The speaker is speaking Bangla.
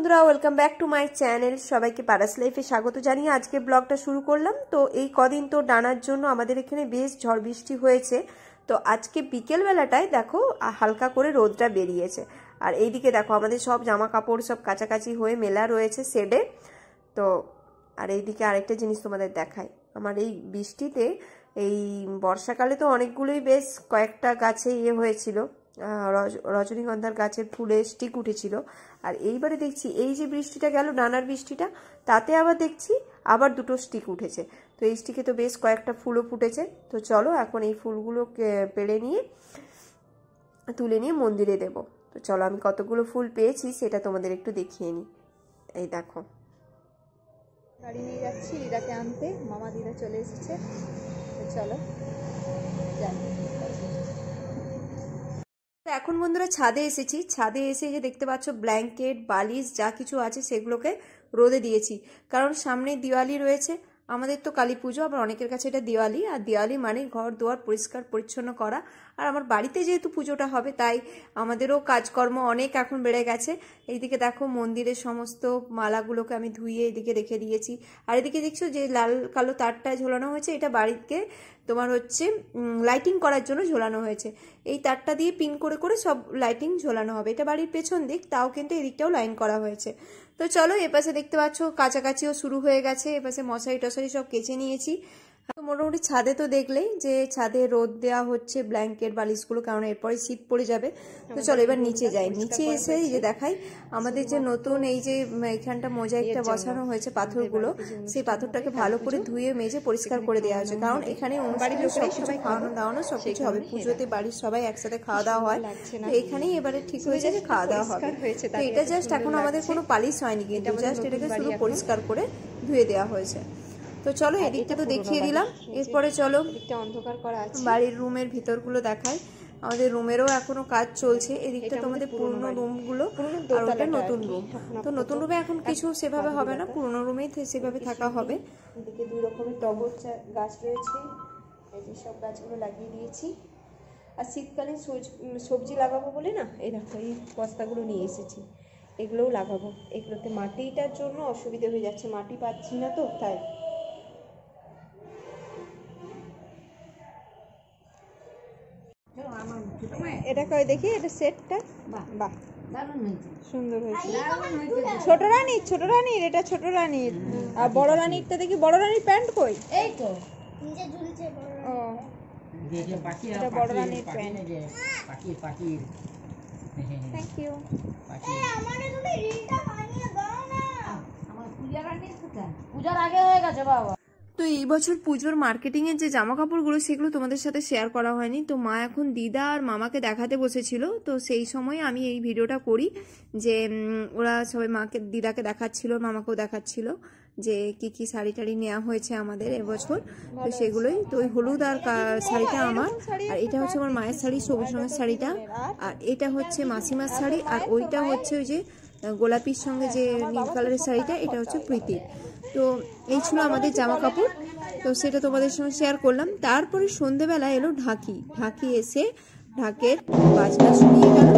বন্ধুরা welcome back to my channel সবাইকে পারাস লাইফে স্বাগত জানিয়ে আজকে ব্লগটা শুরু করলাম তো এই কদিন তো ডানার জন্য আমাদের এখানে বেশ ঝড় বৃষ্টি হয়েছে তো আজকে বিকেলবেলাটায় দেখো হালকা করে রোদটা বেরিয়েছে আর এইদিকে দেখো আমাদের সব জামা কাপড় সব কাছাকাছি হয়ে মেলা রয়েছে সেডে তো আর এইদিকে আরেকটা জিনিস তোমাদের দেখায় আমার এই বৃষ্টিতে এই বর্ষাকালে তো অনেকগুলোই বেশ কয়েকটা গাছে ইয়ে হয়েছিল রজনীগন্ধার গাছের ফুলে স্টিক উঠেছিল আর এইবারে দেখছি এই যে বৃষ্টিটা গেল নানার বৃষ্টিটা তাতে আবার দেখছি আবার দুটো স্টিক উঠেছে তো এই স্টিকে তো বেশ কয়েকটা ফুলও ফুটেছে তো চলো এখন এই ফুলগুলো পেড়ে নিয়ে তুলে নিয়ে মন্দিরে দেব তো চলো আমি কতগুলো ফুল পেয়েছি সেটা তোমাদের একটু দেখিয়ে নিই এই দেখো গাড়ি নিয়ে যাচ্ছি দিদাকে আনতে মামা দিদা চলে এসেছে চলো যাই এখন বন্ধুরা ছাদে এসেছি ছাদে এসে যে দেখতে পাচ্ছ ব্ল্যাঙ্কেট বালিশ যা কিছু আছে সেগুলোকে রোদে দিয়েছি কারণ সামনে দিওয়ালি রয়েছে আমাদের তো কালী পুজো আবার অনেকের কাছে এটা দিওয়ালি আর দিওয়ালি মানে ঘর দুয়ার পরিষ্কার পরিচ্ছন্ন করা আর আমার বাড়িতে যেহেতু পুজোটা হবে তাই আমাদেরও কাজকর্ম অনেক এখন বেড়ে গেছে এইদিকে দেখো মন্দিরের সমস্ত মালাগুলোকে আমি ধুয়ে এদিকে রেখে দিয়েছি আর এদিকে দেখছো যে লাল কালো তারটা ঝোলানো হয়েছে এটা বাড়িতে তোমার হচ্ছে লাইটিং করার জন্য ঝোলানো হয়েছে এই তারটা দিয়ে পিন করে করে সব লাইটিং ঝোলানো হবে এটা বাড়ির পেছন দিক তাও কিন্তু এদিকটাও লাইন করা হয়েছে তো চলো এপাশে দেখতে পাচ্ছ কাছাকাছিও শুরু হয়ে গেছে এপাশে মশারি টশারি গ্রসারি সব কেচে নিয়েছি তো মোটামুটি ছাদে তো দেখলেই যে ছাদে রোদ দেওয়া হচ্ছে ব্ল্যাঙ্কেট বালিশগুলো কারণ এরপরে শীত পড়ে যাবে তো হ্যাঁ, চলো এবার নিচে যাই নিচে এসে যে দেখাই আমাদের যে নতুন এই যে এখানটা একটা বসানো হয়েছে পাথরগুলো সেই পাথরটাকে ভালো করে ধুয়ে মেজে পরিষ্কার করে দেওয়া হয়েছে কারণ এখানে বাড়ির সবাই খাওয়ানো দাওয়ানো সব কিছু হবে পুজোতে বাড়ির সবাই একসাথে খাওয়া দাওয়া হয় তো এখানেই এবারে ঠিক হয়ে যায় খাওয়া দাওয়া হবে তো এটা জাস্ট এখন আমাদের কোনো পালিশ হয়নি কিন্তু জাস্ট এটাকে শুধু পরিষ্কার করে ধুয়ে দেওয়া হয়েছে তো চলো এদিকটা তো দেখিয়ে দিলাম এরপরে চলো অন্ধকার করা আছে বাড়ির রুমের ভিতরগুলো দেখায় আমাদের রুমেরও এখনো কাজ চলছে এদিকটা তোমাদের পুরনো রুমগুলো গুলো নতুন রুম তো নতুন রুমে এখন কিছু সেভাবে হবে না পুরনো রুমেই সেভাবে থাকা হবে এদিকে দুই রকমের টগর গাছ রয়েছে এই যে সব গাছগুলো লাগিয়ে দিয়েছি আর শীতকালীন সবজি লাগাবো বলে না এই দেখো এই বস্তাগুলো নিয়ে এসেছি এগুলোও লাগাবো এগুলোতে মাটিটার জন্য অসুবিধে হয়ে যাচ্ছে মাটি পাচ্ছি না তো তাই এটা কয় দেখি এটা সেটটা বাহ সুন্দর হয়েছে ছোট রানীর ছোট রানীর এটা ছোট রানীর আর বড় রানীরটা দেখি বড় রানীর প্যান্ট কই এই তো ও বড় রানীর প্যান্ট পাখি পাখি পূজার আগে হয়ে গেছে বাবা তো এই বছর পুজোর মার্কেটিংয়ের যে জামা কাপড়গুলো সেগুলো তোমাদের সাথে শেয়ার করা হয়নি তো মা এখন দিদা আর মামাকে দেখাতে বসেছিল তো সেই সময় আমি এই ভিডিওটা করি যে ওরা সবাই মাকে দিদাকে দেখাচ্ছিল মামাকেও দেখাচ্ছিল যে কি কি শাড়ি টাড়ি নেওয়া হয়েছে আমাদের এবছর তো সেগুলোই তো ওই হলুদ আর শাড়িটা আমার আর এটা হচ্ছে আমার মায়ের শাড়ি সবুজ রঙের শাড়িটা আর এটা হচ্ছে মাসিমার শাড়ি আর ওইটা হচ্ছে ওই যে গোলাপির সঙ্গে যে নীল কালারের শাড়িটা এটা হচ্ছে প্রীতির তো এই ছিল আমাদের জামা কাপড় তো সেটা তোমাদের সঙ্গে শেয়ার করলাম তারপরে সন্ধেবেলা এলো ঢাকি ঢাকি এসে ঢাকের বাজনা শুনিয়ে গেল